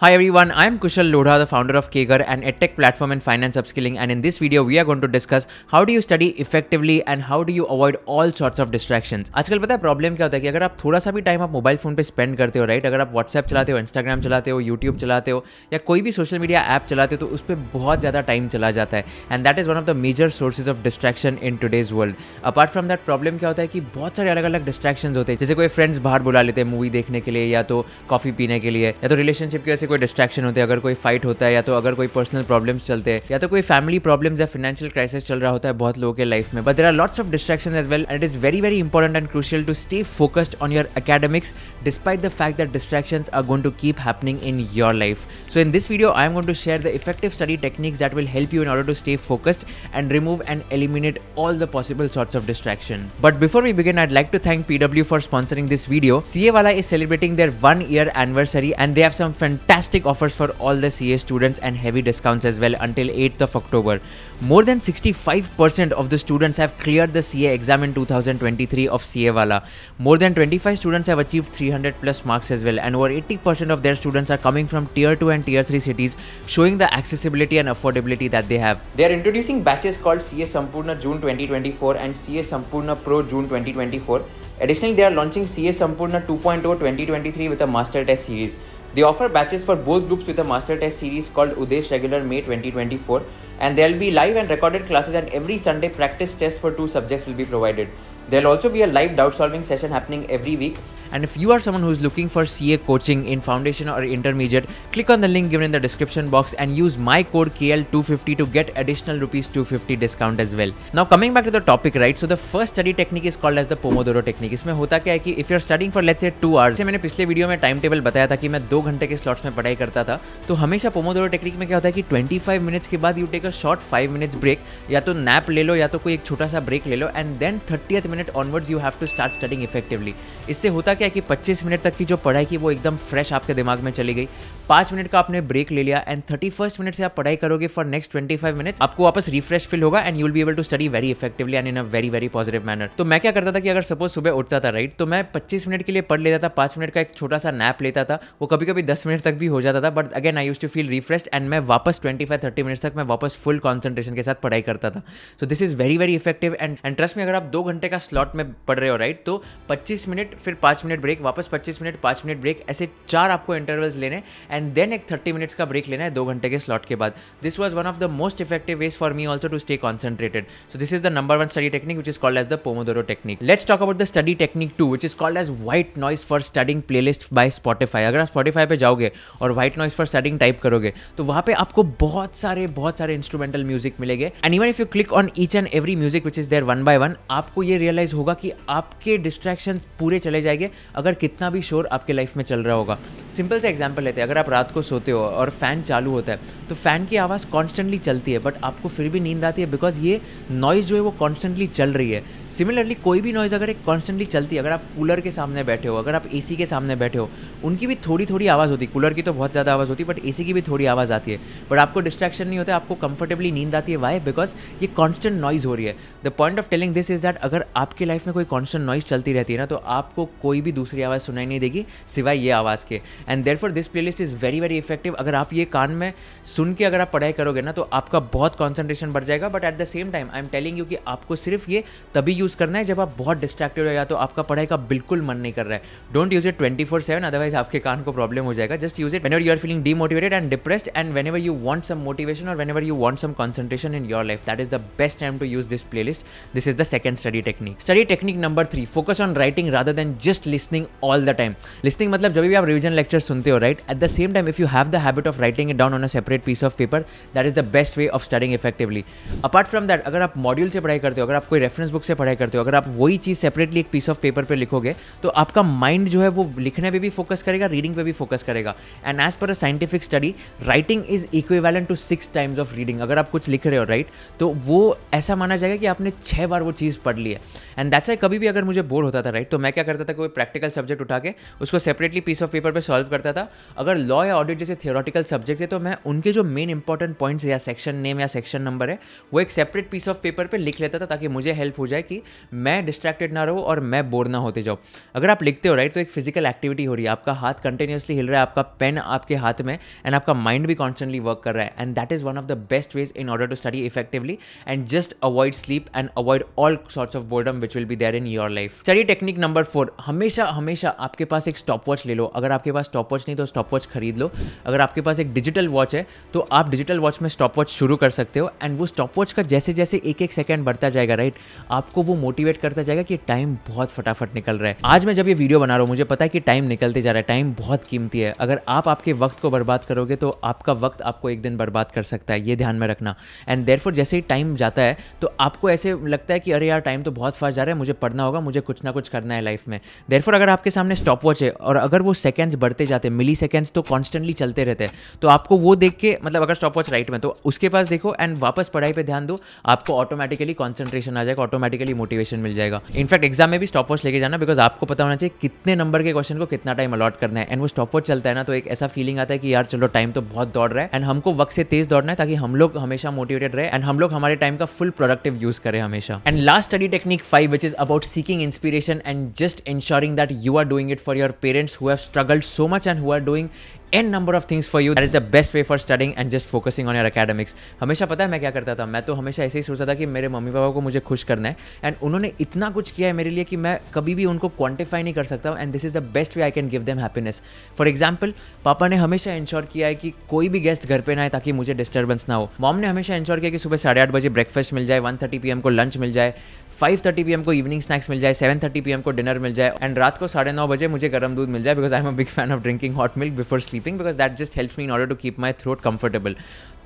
Hi everyone, I am Kushal Lodha, the founder of Kager, an edtech platform in finance upskilling and in this video we are going to discuss how do you study effectively and how do you avoid all sorts of distractions. आजकल पता है problem क्या होता है कि अगर आप थोड़ा सा भी टाइम आप मोबाइल फोन पे स्पेंड करते हो राइट अगर आप व्हाट्सएप चलाते हो इंस्टाग्राम चलाते हो यूट्यूब चलाते हो या कोई भी सोशल मीडिया ऐप चलाते हो तो उस पर बहुत ज़्यादा टाइम चला जाता है and that is one of the major sources of distraction in today's world apart from that problem क्या होता है कि बहुत सारे अलग अलग डिस्ट्रैक्शन होते हैं जैसे कोई फ्रेंड्स बाहर बुला लेते हैं मूवी देखने के लिए या तो कॉफ़ी पीने के लिए या तो रिलेशनशिप की वजह कोई डिस्ट्रैक्शन होते अगर कोई फाइट होता है या तो अगर कोई पर्सनल प्रॉब्लम्स चलते हैं या तो कोई फैमिली प्रॉब्लम्स या फाइनेंशियल क्राइसिस चल रहा होता है बहुत लोगों के लाइफ में but there are lots of distraction as well and it is very very important and crucial to stay focused on your academics despite the fact that distractions are going to keep happening in your life so in this video I am going to share the effective study techniques that will help you in order to stay focused and remove and eliminate all the possible sorts of distraction but before we begin I like to thank PW for sponsoring this video CA Wallah is celebrating their one year anniversary and they have some fantastic fantastic offers for all the CA students and heavy discounts as well until 8th of October. More than 65% of the students have cleared the CA exam in 2023 of CAwala. More than 25 students have achieved 300 plus marks as well and over 80% of their students are coming from tier 2 and tier 3 cities showing the accessibility and affordability that they have. They are introducing batches called CA Sampurna June 2024 and CA Sampurna Pro June 2024. Additionally, they are launching CA Sampurna 2.0 2023 with a master test series. They offer batches for both groups with a master test series called Udesh Regular May 2024 and there'll be live and recorded classes and every Sunday practice test for two subjects will be provided. There'll also be a live doubt solving session happening every week And if you are someone who is looking for CA coaching in foundation or intermediate, click on the link given in the description box and use my code KL250 to get additional rupees 250 discount as well. Now coming back to the topic, right? So the first study technique is called as the Pomodoro technique. इसमें होता क्या है कि if you are studying for let's say two hours, जैसे मैंने पिछले video में time table बताया था कि मैं दो घंटे के slots में पढ़ाई करता था तो हमेशा Pomodoro technique में क्या होता है कि 25 minutes के बाद you take a short five minutes break, या तो nap ले लो या तो कोई एक छोटा सा break ले लो and then 30th minute onwards you have to start studying effectively. इससे होता क्या कि 25 मिनट तक की जो पढ़ाई की वो एकदम फ्रेश आपके दिमाग में चली गई पांच मिनट का आपने ब्रेक ले लिया एंड थर्टी फर्स्ट मिनट से आप पढ़ाई करोगे for next twenty five minute आपको वापस रिफ्रेश फील होगा and will be able to study very effectively and in a very very positive manner तो मैं क्या करता था कि अगर सपोज सुबह उठता था राइट तो मैं पच्चीस मिनट के लिए पढ़ लेता था पांच मिनट का एक छोटा सा नैप लेता था वो कभी कभी दस मिनट तक भी हो जाता था but again I use to feel refresh and मैं वापस ट्वेंटी फाइव थर्टी मिनट तक मैं वापस फुल कॉन्सेंट्रेशन के साथ पढ़ाई करता था so this is very very effective and and trust में अगर आप दो घंटे का स्लॉट में पढ़ रहे हो राइट तो पच्चीस मिनट फिर पांच मिनट ब्रेक वापस पच्चीस मिनट पाँच मिनट ब्रेक ऐसे चार आपको इंटरवल्स लेने एंड देन एक थर्टी मिनट्स का ब्रेक लेना है दो घंटे के स्लॉट के बाद this was one of the most effective ways for me also to stay concentrated so this is the number one study technique which is called as the Pomodoro technique let's talk about the study technique two which is called as white noise for studying playlist by Spotify अगर आप Spotify पे जाओगे और white noise for studying type करोगे तो वहाँ पे आपको बहुत सारे बहुत सारे इंस्ट्रूमेंटल म्यूजिक मिलेंगे and even if you click on each and every music which is there one by one आपको ये रियलाइज होगा कि आपके डिस्ट्रैक्शन पूरे चले जाएंगे अगर कितना भी शोर आपके लाइफ में चल रहा होगा सिंपल सा एग्जाम्पल लेते हैं अगर आप रात को सोते हो और फ़ैन चालू होता है तो फ़ैन की आवाज़ कॉन्स्टेंटली चलती है बट आपको फिर भी नींद आती है बिकॉज ये नॉइज़ जो है वो कॉन्स्टेंटली चल रही है सिमिलरली कोई भी नॉइज़ अगर एक कॉन्स्टेंटली चलती है अगर आप कूलर के सामने बैठे हो अगर आप ए के सामने बैठे हो उनकी भी थोड़ी थोड़ी आवाज़ होती है कूलर की तो बहुत ज़्यादा आवाज़ होती है बट ए की भी थोड़ी आवाज़ आती है बट आपको डिस्ट्रैक्शन नहीं होता आपको कंफर्टेबली नींद आती है वाई बिकॉज ये कॉन्स्टेंट नॉइज़ हो रही है the point of telling this is that अगर आपकी लाइफ में कोई कॉन्स्टेंट नॉइज़ चलती रहती है ना तो आपको कोई भी दूसरी आवाज़ सुनाई नहीं देगी सिवाय ये आवाज़ के and therefore this list is very very effective अगर आप ये कान में सुन के अगर आप पढ़ाई करोगे ना तो आपका बहुत कॉन्सेंट्रेशन बढ़ जाएगा but at the same time I am telling you कि आपको सिर्फ ये तभी यूज़ यूज़ करना है जब आप बहुत डिस्ट्रैक्टेड हो या तो आपका पढ़ाई का बिल्कुल मन नहीं कर रहा है don't use it twenty four seven otherwise आपके कान को प्रॉब्लम हो जाएगा just use it when you are feeling demotivated and depressed and when you want some motivation और when you want some concentration in your life that is the best time to use this play list this is the second study technique study technique number three focus on writing rather than just listening all the time listening मतलब जब भी आप revision lecture सुनते हो right at the same time if you have the habit of writing down on a separate piece of paper that is the best way of studying effectively apart from that अगर आप module से पढ़ाई करते हो अगर आप कोई reference book से पढ़ाई पढ़ाई करते हो अगर आप वही चीज़ सेपरेटली एक पीस ऑफ पेपर पर लिखोगे तो आपका माइंड जो है वो लिखने पर भी फोकस करेगा रीडिंग पर भी फोकस करेगा and as per a scientific study writing is equivalent to six times of reading अगर आप कुछ लिख रहे हो राइट right? तो वो ऐसा माना जाएगा कि आपने छः बार वो चीज़ पढ़ ली है एंड दैट्स वाई कभी भी अगर मुझे बोर होता था राइट right? तो मैं क्या करता था कोई प्रैक्टिकल सब्जेक्ट उठा के उसको सेपरेटली पीस ऑफ पेपर पर सॉल्व करता था अगर लॉ या ऑडिट जैसे थियोरटिकल सब्जेक्ट है तो मैं उनके जो मेन इंपॉर्टेंट पॉइंट्स या सेक्शन नेम या सेक्शन नंबर है वो एक सेपरेट पीस ऑफ पेपर पर लिख लेता था ताकि मुझे हेल्प हो जाए कि मैं डिस्ट्रैक्टेड ना रहूँ और मैं बोर ना होते जाऊँ अगर आप लिखते हो राइट तो एक फिजिकल एक्टिविटी हो रही है आपका हाथ कंटिन्यूसली हिल रहा है आपका पेन आपके हाथ में एंड आपका माइंड भी कॉन्स्टेंटली वर्क कर रहा है and that is one of the best ways in order to study effectively and just avoid sleep and avoid all sorts of boredom which will be there in your life study technique number four हमेशा हमेशा आपके पास एक stop watch ले लो अगर आपके पास stop watch नहीं तो stop watch खरीद लो अगर आपके पास एक डिजिटल वॉच है तो आप डिजिटल वॉच में स्टॉप वॉच शुरू कर सकते हो एंड वो स्टॉप वॉच का जैसे जैसे एक एक सेकेंड बढ़ता जाएगा राइट आपको वो मोटिवेट करता जाएगा कि टाइम बहुत फटाफट निकल रहा है आज मैं जब ये वीडियो बना रहा हूँ मुझे पता है कि टाइम निकलते जा रहा है टाइम बहुत कीमती है अगर आप आपके वक्त को बर्बाद करोगे तो आपका वक्त आपको एक दिन बर्बाद कर सकता है ये ध्यान में रखना एंड देयरफॉर जैसे ही टाइम जाता है तो आपको ऐसे लगता है कि अरे यार टाइम तो बहुत फास्ट जा रहा है मुझे पढ़ना होगा मुझे कुछ ना कुछ करना है लाइफ में देयरफॉर अगर आपके सामने स्टॉप वॉच है और अगर वो सेकेंड्स बढ़ते जाते हैं मिली सेकेंड्स तो कॉन्स्टेंटली चलते रहते हैं तो आपको वो देख के मतलब अगर स्टॉप वॉच राइट में तो उसके पास देखो एंड वापस पढ़ाई पर ध्यान दो आपको ऑटोमेटिकली कॉन्सेंट्रेशन आ जाएगा ऑटोमेटिकली मोटिवेशन मिल जाएगा इनफैक्ट एग्जाम में भी स्टॉप वॉच लेके जाना बिकॉज आपको पता होना चाहिए कितने नंबर के क्वेश्चन को कितना टाइम अलॉट करना है एंड वो स्टॉप वॉच चलता है ना तो एक ऐसा फीलिंग आता है कि यार चलो टाइम तो बहुत दौड़ रहा है एंड हमको वक्त से तेज दौड़ना है ताकि हम लोग हमेशा मोटिवेटेड रहे एंड हम लोग हमारे टाइम का फुल प्रोडक्टिव यूज करें हमेशा and last study technique five which is about seeking inspiration and just ensuring that you are doing it for your parents who have struggled so much and who are doing an number of things for you that is the best way for studying and just focusing on your academics हमेशा पता है मैं क्या करता था मैं तो हमेशा ऐसे ही सोचता था कि मेरे मम्मी पापा को मुझे खुश करना है एंड उन्होंने इतना कुछ किया है मेरे लिए कि मैं कभी भी उनको क्वान्टिफाई नहीं कर सकता and this is the best way I can give them happiness for example पापा ने हमेशा इंश्योर किया है कि कोई भी गेस्ट घर पर ना आए ताकि मुझे डिस्टर्बेंस ना हो मॉम ने हमेशा इंश्योर किया कि सुबह साढ़े आठ बजे ब्रेकफास्ट मिल जाए वन थर्टी पी एम को लंच मिल जाए फाइव थर्टी पी एम को इवनिंग स्नैक्स मिल जाए सेवन थर्टी पी एम को डिनर मिल जाए एंड रात को साढ़े नौ बजे मुझे गर्म दूध मिल जाए because I am a big fan of drinking hot milk before sleep sleeping because that just helps me in order to keep my throat comfortable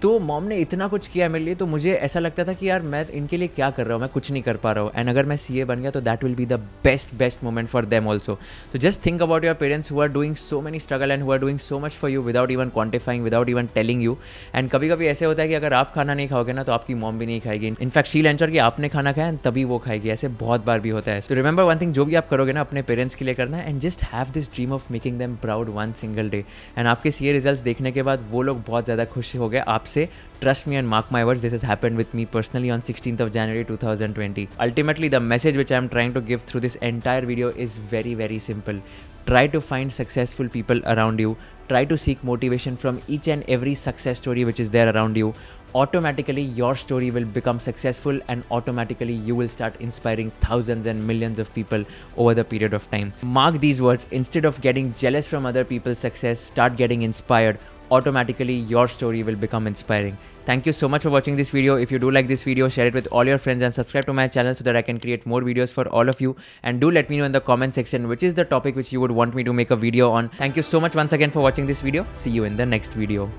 तो मॉम ने इतना कुछ किया मेरे लिए तो मुझे ऐसा लगता था कि यार मैं इनके लिए क्या कर रहा हूँ मैं कुछ नहीं कर पा रहा हूँ एंड अगर मैं सी बन गया तो that will be the best best moment for them also तो just think about your parents who are doing so many struggle and who are doing so much for you without even quantifying without even telling you and कभी कभी ऐसे होता है कि अगर आप खाना नहीं खाओगे ना तो आपकी मॉम भी नहीं खाएगी इनफैक्ट शील एंचर कि आपने खाना खाया तभी वो खाएगी ऐसे बहुत बार भी होता है तो रिमेंबर वन थिंग जो भी आप करोगे ना अपने पेरेंट्स के लिए करना है and just have this dream of making them proud one single day and आपके सी रिजल्ट देखने के बाद वो लोग बहुत ज़्यादा खुश हो गए आपसे say trust me and mark my words this has happened with me personally on 16th of january 2020 ultimately the message which i'm trying to give through this entire video is very very simple try to find successful people around you try to seek motivation from each and every success story which is there around you automatically your story will become successful and automatically you will start inspiring thousands and millions of people over the period of time mark these words instead of getting jealous from other people's success start getting inspired automatically your story will become inspiring. Thank you so much for watching this video. If you do like this video, share it with all your friends and subscribe to my channel so that I can create more videos for all of you. And do let me know in the comment section which is the topic which you would want me to make a video on. Thank you so much once again for watching this video. See you in the next video.